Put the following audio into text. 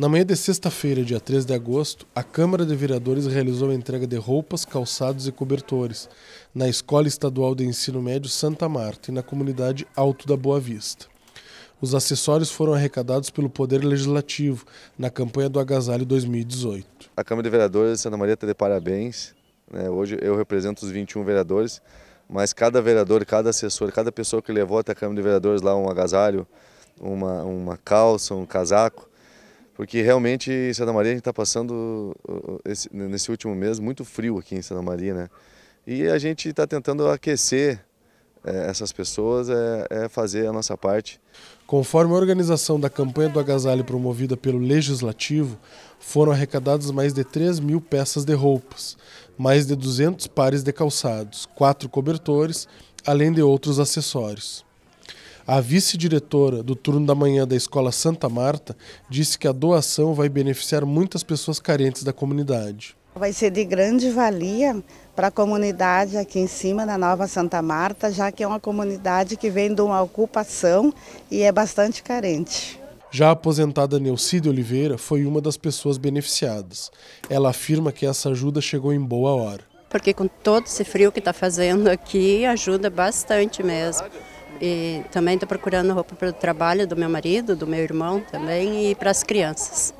Na manhã de sexta-feira, dia 3 de agosto, a Câmara de Vereadores realizou a entrega de roupas, calçados e cobertores na Escola Estadual de Ensino Médio Santa Marta e na comunidade Alto da Boa Vista. Os acessórios foram arrecadados pelo Poder Legislativo na campanha do Agasalho 2018. A Câmara de Vereadores de Santa Maria está de parabéns. Né? Hoje eu represento os 21 vereadores, mas cada vereador, cada assessor, cada pessoa que levou até a Câmara de Vereadores lá um agasalho, uma, uma calça, um casaco, porque realmente em Santa Maria a gente está passando esse, nesse último mês muito frio aqui em Santa Maria, né? E a gente está tentando aquecer é, essas pessoas, é, é fazer a nossa parte. Conforme a organização da campanha do agasalho promovida pelo Legislativo, foram arrecadadas mais de 3 mil peças de roupas, mais de 200 pares de calçados, quatro cobertores, além de outros acessórios. A vice-diretora do turno da manhã da Escola Santa Marta disse que a doação vai beneficiar muitas pessoas carentes da comunidade. Vai ser de grande valia para a comunidade aqui em cima da Nova Santa Marta, já que é uma comunidade que vem de uma ocupação e é bastante carente. Já a aposentada Neucide Oliveira foi uma das pessoas beneficiadas. Ela afirma que essa ajuda chegou em boa hora. Porque com todo esse frio que está fazendo aqui, ajuda bastante mesmo. E também estou procurando roupa para o trabalho do meu marido, do meu irmão também e para as crianças.